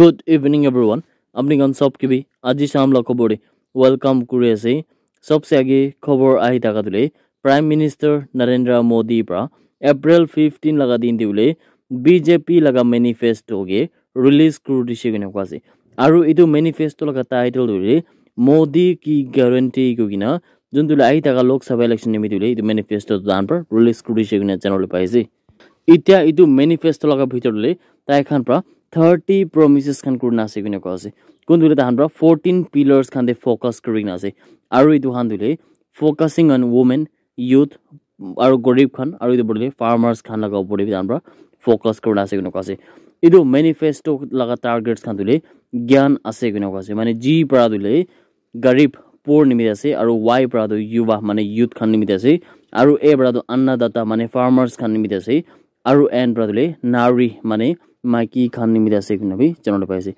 good evening everyone আপুনিখন চব কিবি আজি চাম লগ খবৰ ৱেলকাম কৰি আছে চবচে আগে খবৰ আহি থকা দিলে প্ৰাইম মিনিষ্টাৰ নৰেন্দ্ৰ মোদীৰ পৰা এপ্ৰিল ফিফটিন লগা দিন দি বি জে পি লগা মেনিফেষ্টোকে ৰিলিজ কৰি দিছে কেনেকুৱা আছে আৰু এইটো মেনিফেষ্টো লগা টাইটেল দিলে মোদী কি গেৰেণ্টি কিনে যোনটো আহি থকা লোকসভা ইলেকশ্যন নিমি দিলে এইটো মেনিফেষ্টোৰ দান পৰা ৰিলিজ কৰি দিছে কিনে জানিবলৈ পাইছে এতিয়া এইটো মেনিফেষ্টো লগা ভিতৰত তাইখন পৰা থাৰ্টি প্ৰমিচেছ খান কৰি নাছে কোনে কোৱা আছে কোনটোলৈ তাহান পৰা ফৰ্টিন পিলাৰ্ছ খান দে ফ'কাছ কৰি কিনে আছে আৰু এইটো খানটোলৈ ফ'কাছিং অন ৱমেন য়ুথ আৰু গৰীব খান আৰু এইটো বুলি ফাৰ্মাৰ্ছ খান লগা ওপৰত তাহান পৰা ফ'কাছ কৰি নাছে কোনে কোৱা আছে এইটো মেনিফেষ্টো লগা টাৰ্গেটছ খানটোলৈ জ্ঞান আছে কোনে কোৱা আছে মানে যি পৰা দিলে গৰীব পুৰ নিমিত আছে আৰু ৱাই পৰাটো য়ুৱা মানে য়ুথ খান নিমিত আছে আৰু এ পৰাটো আন্নাদাতা মানে ফাৰ্মাৰ্ছ খান নিমিত আছে আৰু এন পৰাটোলৈ নাৰী মানে মাইকি খান নিমিত আছে আমি জানতে পাইছে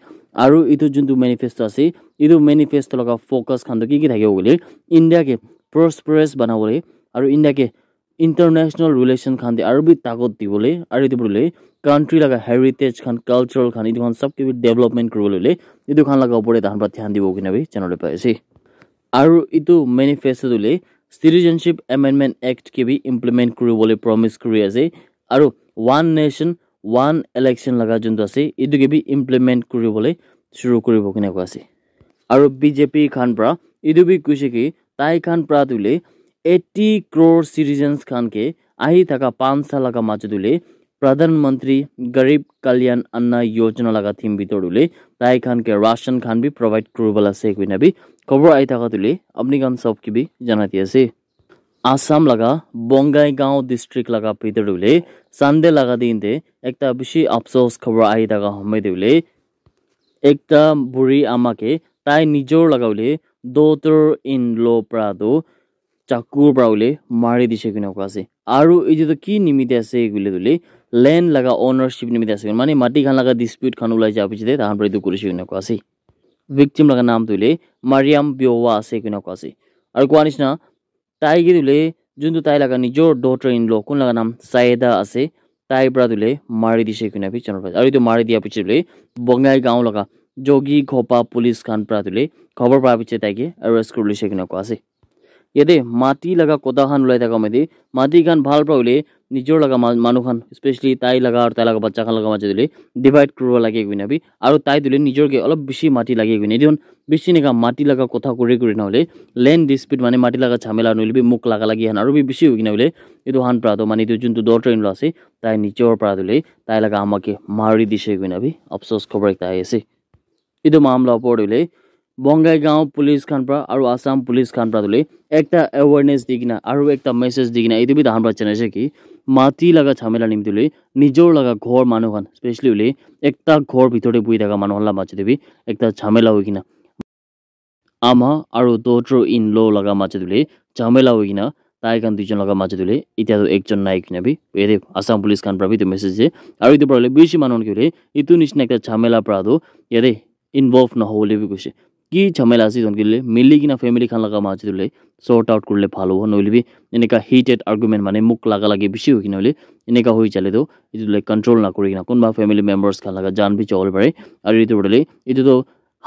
আর এই যে মেনিফেস্টো আছে এই মেনিফেস্টো লগা ফোকাস খান কি কি থাকবে বলে ইন্ডিয়াকে প্রসপ্রেস বানাবলে আর ইন্ডিয়াকে ইন্টারনেশনাল রিলেশন খান আর বি তাকত দিবলে আর এই বলে কান্ট্রি লাগা হেরিটেজ খান কালচারাল খান এই সব কি ডেভেলপমেন্ট করবলে বলে এই খান লাগা উপরে তাহার পর ধ্যান দিব কিনা জানতে পাইছে আর এই মেনিফেস্টো দিলে সিটিজেনশিপ এমেন্ডমেন্ট এক্ট কি ইমপ্লিমেন্ট করবলে প্রমিস করে আছে আর ওয়ান নেশন ওৱান ইলেকশ্যন লগা যোনটো আছে এইটো কিবি ইমপ্লিমেণ্ট কৰিবলৈ চুৰু কৰিব কেনেকুৱা আছে আৰু বিজেপিৰ খান পৰা এইটো বি কৈছে কি তাই খান পৰা তুলি এইটি ক্ৰ'ৰ চিটিজেনছ খানকে আহি থকা পাঁচ চাহ লগা মাজত তুলি প্ৰধানমন্ত্ৰী গৰীব কল্যাণ আন্না য়োজনা লগা থিম ভিতৰত উলিয়াই তাই খানকে ৰাচন খান বি প্ৰভাইড কৰিবলৈ আছে কিনা বি খবৰ আহি থকা তোলে আপুনি খান চব কিবি জনাই দি আছে আসাম লাগা বঙ্গাইগাঁও ডিস্ট্রিক্ট লাগা लगा पीते লাগা দিন দে একটা বেশি আফসোস খবর আই দাগা হমে দেউলে একটা বুড়ি আমাকে তাই নিজর লাগাউলে দোতর ইন লো निजोर लगाउले প্রাদো চাকুর প্রাউলে মারি দিছে কিনা আছে আৰু এইটো তো কি নিমিতে আছে এইগুলি তুলি ল্যান্ড লাগা ওনারশিপ নিমিতে আছে মানে মাটি খান লাগা ডিসপিউট খান ওলাই যোৱাৰ পিছতে তাহাঁতৰ এইটো কৰিছে কিনা কাছে ভিকটিম লাগা নাম তুলি মারিয়াম বিওয়া আছে কিনা কাছে আর কোৱা নিচিনা তাইক দিলে যাই নিজের ডটার ইন ল কোন নাম সায়েদা আছে তাই পর দিলে মারি দিছে কিনা পিছন আর এই মারি দিয়া পিছিয়ে দিলে বঙ্গাইগাঁও লগা জগি খোপা পুলিশ খান পর দিলে খবর পাওয়া পিছিয়ে তাইকে অ্যারেস্ট করে লিছে কিনা কোয়া আছে ইয়াতে মাটি লগা কোদাখান ওলাই থকা মাতি মাটি খান ভাল পাওঁ বুলি নিজৰ লগা মানুহখন স্পেচিয়েলি তাই লগা আৰু তাই লগা বাচ্চাখন লগা মাজে তুলি ডিভাইড কৰিব লাগে কৈ নাভি আৰু তাই তুলি নিজৰকে অলপ বেছি মাটি লাগে কৈ নাই বেছি নেকা মাটি লগা কথা কৰি কৰি নহ'লে লেণ্ড ডিছপিউট মানে মাটি লগা ঝামেলা নুলিবি মোক লগা লাগি হান আৰু বি বেছি হৈ কিনে বোলে এইটো হান পৰাটো মানে এইটো যোনটো দৰ ট্ৰেইন আছে তাই নিজৰ পৰা তুলি তাই লগা আমাকে মাৰি দিছে কৈ নাভি অপচ খবৰ এটা আহি আছে এইটো মামলাৰ ওপৰত উলিয়াই বঙ্গাইগাঁও পুলিচ খানপৰা আৰু আছাম পুলিচ খানপৰা তুলি এটা এৱেৰনেছ দি কিনে আৰু এটা মেছেজ দি কিনে এইটো বি তাহানপৰা জানাইছে কি মাটি লগা ঝামেলা নিম তুলি নিজৰ লগা ঘৰ মানুহ খান স্পেচিয়েলি বুলি এটা ঘৰ ভিতৰতে বহি থকা মানুহৰ মাজে দিবি এটা ঝামেলা হৈ কিনে আমা আৰু দৌতৰ ইন ল' লগা মাজে তুলি ঝামেলা হৈ কিনে তাই কাৰণ দুজন লগা মাজে তুলি এতিয়াতো একজন নাই কিনাবি এই আছাম পুলিচ খানপৰা বি এইটো মেছেজ দিয়ে আৰু এইটো পৰা বেছি মানুহ কি বুলি ইটোৰ নিচিনা এটা ঝামেলাৰ পৰাতো ইয়াতে ইনভল্ভ নহ'ব বুলি কৈছে কি ঝামেলা আছে জন গিলে মিলি কিনা ফ্যামিলি খান লাগা মাছ দিলে শর্ট আউট করলে ভালো হো নইলে এনেকা হিটেড আর্গুমেন্ট মানে মুখ লাগা লাগে বেশি হই কিনা হলে এনেকা হয়ে চালে তো এইটো কন্ট্রোল না করি কিনা কোনবা ফ্যামিলি মেম্বার্স খান লাগা জান বি চল পাৰে আৰু এইটো বদলে এইটোতো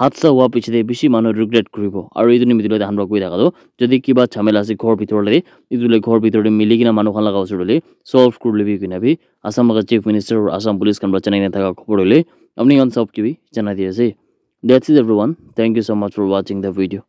হাদসা হোৱাৰ পিছতে বেছি মানুহ ৰিগ্ৰেট কৰিব আৰু এইটো নিমিত্তলৈ কই থাকা তো যদি কিবা ঝামেলা আছে ঘৰ ভিতৰলৈ এইটোলৈ ঘর ভিতৰতে মিলি কিনা মানুষ খান লাগা উচিত সলভ করলে বি কিনা বি Assam chief minister Assam police কামৰা চেনাই থাকা খবর হ'লে আপনি ইমান চব কিবি জানাই দি that's it everyone thank you so much for watching the video